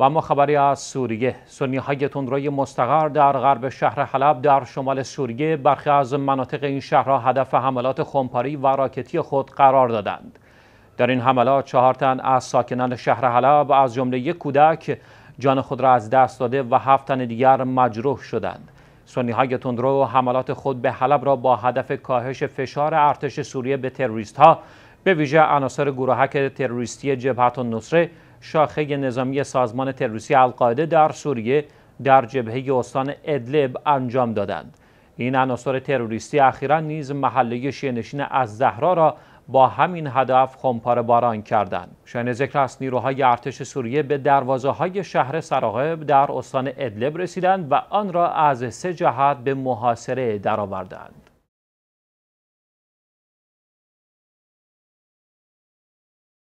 و اما خبری از سوریه سنی های تندروی مستقر در غرب شهر حلب در شمال سوریه برخی از مناطق این شهر را هدف حملات خمپاری و راکتی خود قرار دادند در این حملات چهار تن از ساکنان شهر حلب از جمله یک کودک جان خود را از دست داده و هفت تن دیگر مجروح شدند سنی های تندرو حملات خود به حلب را با هدف کاهش فشار ارتش سوریه به تروریست ها به ویژه عناصر گروهک تروریستی جبهت النصره شاخه نظامی سازمان تروریستی القاعده در سوریه در جبهه استان ادلب انجام دادند این عناصر تروریستی اخیرا نیز محله شینشین از زهرا را با همین هدف خمپاره باران کردند. شاین ذکر است نیروهای ارتش سوریه به دروازه های شهر سراغب در استان ادلب رسیدند و آن را از سه جهت به محاصره درآوردند.